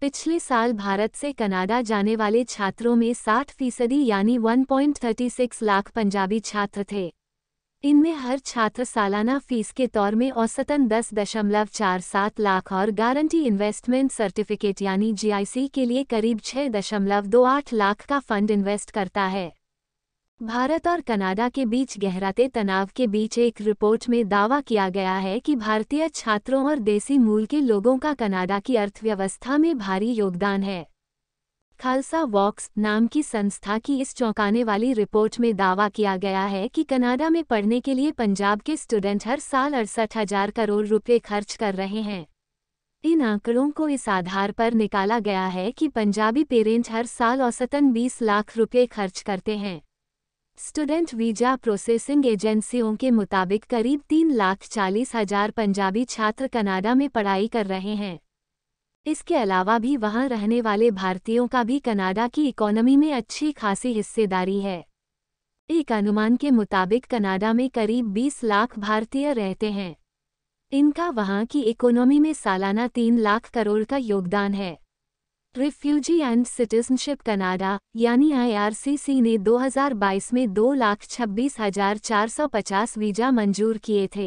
पिछले साल भारत से कनाडा जाने वाले छात्रों में 60 फीसदी यानी 1.36 लाख पंजाबी छात्र थे इनमें हर छात्र सालाना फीस के तौर में औसतन दस दशमलव चार सात लाख और गारंटी इन्वेस्टमेंट सर्टिफिकेट यानी जीआईसी के लिए करीब दशमलव दो आठ लाख का फंड इन्वेस्ट करता है भारत और कनाडा के बीच गहराते तनाव के बीच एक रिपोर्ट में दावा किया गया है कि भारतीय छात्रों और देसी मूल के लोगों का कनाडा की अर्थव्यवस्था में भारी योगदान है खालसा वॉक्स नाम की संस्था की इस चौंकाने वाली रिपोर्ट में दावा किया गया है कि कनाडा में पढ़ने के लिए पंजाब के स्टूडेंट हर साल अड़सठ हजार करोड़ रुपये खर्च कर रहे हैं इन आंकड़ों को इस आधार पर निकाला गया है कि पंजाबी पेरेंट हर साल औसतन 20 लाख रुपये खर्च करते हैं स्टूडेंट वीजा प्रोसेसिंग एजेंसियों के मुताबिक करीब तीन लाख चालीस हजार पंजाबी छात्र कनाडा में पढ़ाई कर रहे हैं इसके अलावा भी वहां रहने वाले भारतीयों का भी कनाडा की इकोनॉमी में अच्छी खासी हिस्सेदारी है एक अनुमान के मुताबिक कनाडा में करीब 20 लाख भारतीय रहते हैं इनका वहां की इकोनॉमी में सालाना तीन लाख करोड़ का योगदान है रिफ्यूजी एंड सिटीजनशिप कनाडा यानी आईआरसीसी ने 2022 में दो लाख छब्बीस हजार चार सौ पचास वीजा मंजूर किए थे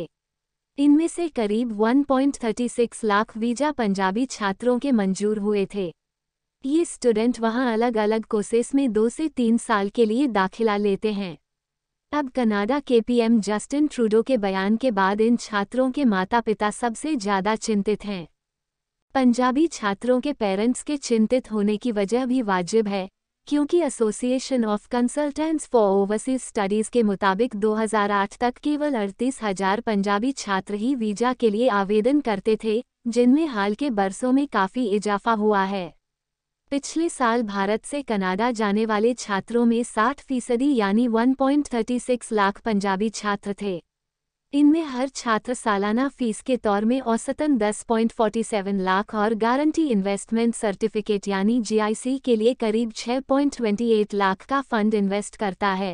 इनमें से करीब 1.36 लाख वीजा पंजाबी छात्रों के मंजूर हुए थे ये स्टूडेंट वहां अलग अलग कोर्सेस में दो से तीन साल के लिए दाखिला लेते हैं अब कनाडा के पीएम जस्टिन ट्रूडो के बयान के बाद इन छात्रों के माता पिता सबसे ज़्यादा चिंतित हैं पंजाबी छात्रों के पेरेंट्स के चिंतित होने की वजह भी वाजिब है क्योंकि association of consultants for overseas studies के मुताबिक 2008 तक केवल अड़तीस हजार पंजाबी छात्र ही वीजा के लिए आवेदन करते थे जिनमें हाल के बरसों में काफ़ी इजाफा हुआ है पिछले साल भारत से कनाडा जाने वाले छात्रों में 60 फीसदी यानी 1.36 लाख पंजाबी छात्र थे इनमें हर छात्र सालाना फीस के तौर में औसतन 10.47 लाख और गारंटी इन्वेस्टमेंट सर्टिफिकेट यानी जीआईसी के लिए करीब 6.28 लाख का फंड इन्वेस्ट करता है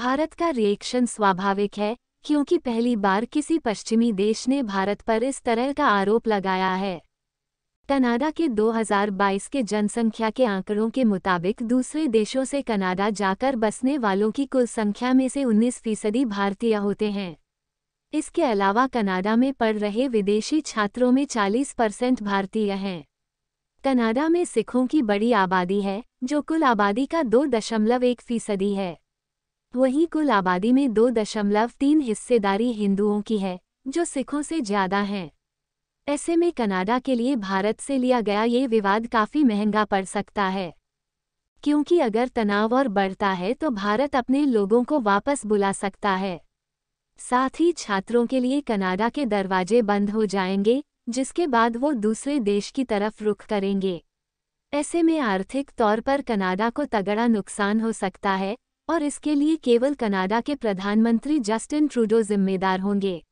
भारत का रिएक्शन स्वाभाविक है क्योंकि पहली बार किसी पश्चिमी देश ने भारत पर इस तरह का आरोप लगाया है कनाडा के 2022 के जनसंख्या के आंकड़ों के मुताबिक दूसरे देशों से कनाडा जाकर बसने वालों की कुल संख्या में से 19 फीसदी भारतीय होते हैं इसके अलावा कनाडा में पढ़ रहे विदेशी छात्रों में 40 परसेंट भारतीय हैं कनाडा में सिखों की बड़ी आबादी है जो कुल आबादी का दो दशमलव एक फीसदी है वहीं कुल आबादी में दो दशमलव तीन हिस्सेदारी हिंदुओं की है जो सिखों से ज़्यादा हैं ऐसे में कनाडा के लिए भारत से लिया गया ये विवाद काफ़ी महंगा पड़ सकता है क्योंकि अगर तनाव और बढ़ता है तो भारत अपने लोगों को वापस बुला सकता है साथ ही छात्रों के लिए कनाडा के दरवाजे बंद हो जाएंगे जिसके बाद वो दूसरे देश की तरफ रुख करेंगे ऐसे में आर्थिक तौर पर कनाडा को तगड़ा नुकसान हो सकता है और इसके लिए केवल कनाडा के प्रधानमंत्री जस्टिन ट्रूडो जिम्मेदार होंगे